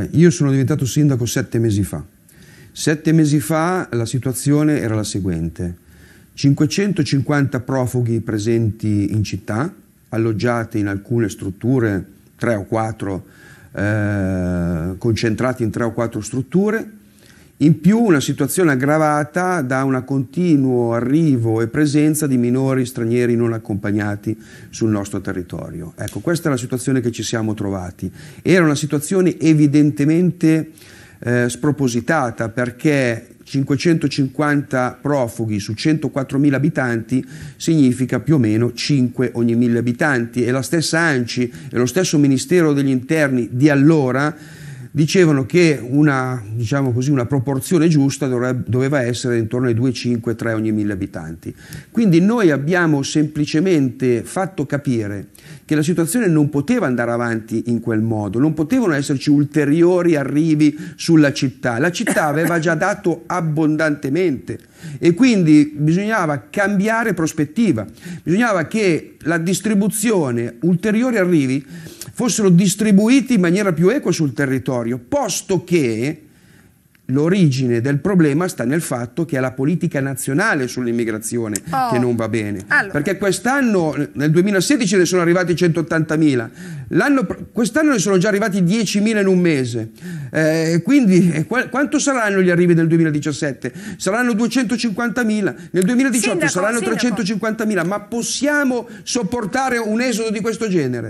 Eh, io sono diventato sindaco sette mesi fa. Sette mesi fa la situazione era la seguente. 550 profughi presenti in città, alloggiati in alcune strutture, tre o quattro, eh, concentrati in tre o quattro strutture, in più una situazione aggravata da un continuo arrivo e presenza di minori stranieri non accompagnati sul nostro territorio. Ecco, questa è la situazione che ci siamo trovati. Era una situazione evidentemente eh, spropositata perché 550 profughi su 104.000 abitanti significa più o meno 5 ogni 1000 abitanti e la stessa ANCI e lo stesso Ministero degli Interni di allora dicevano che una, diciamo così, una proporzione giusta dovrebbe, doveva essere intorno ai 2,5-3 ogni 1000 abitanti. Quindi noi abbiamo semplicemente fatto capire che la situazione non poteva andare avanti in quel modo, non potevano esserci ulteriori arrivi sulla città, la città aveva già dato abbondantemente e quindi bisognava cambiare prospettiva, bisognava che la distribuzione, ulteriori arrivi fossero distribuiti in maniera più equa sul territorio, posto che L'origine del problema sta nel fatto che è la politica nazionale sull'immigrazione oh. che non va bene. Allora. Perché quest'anno, nel 2016 ne sono arrivati 180.000, quest'anno ne sono già arrivati 10.000 in un mese. Eh, quindi eh, qu quanto saranno gli arrivi nel 2017? Saranno 250.000, nel 2018 sindaco, saranno 350.000, ma possiamo sopportare un esodo di questo genere?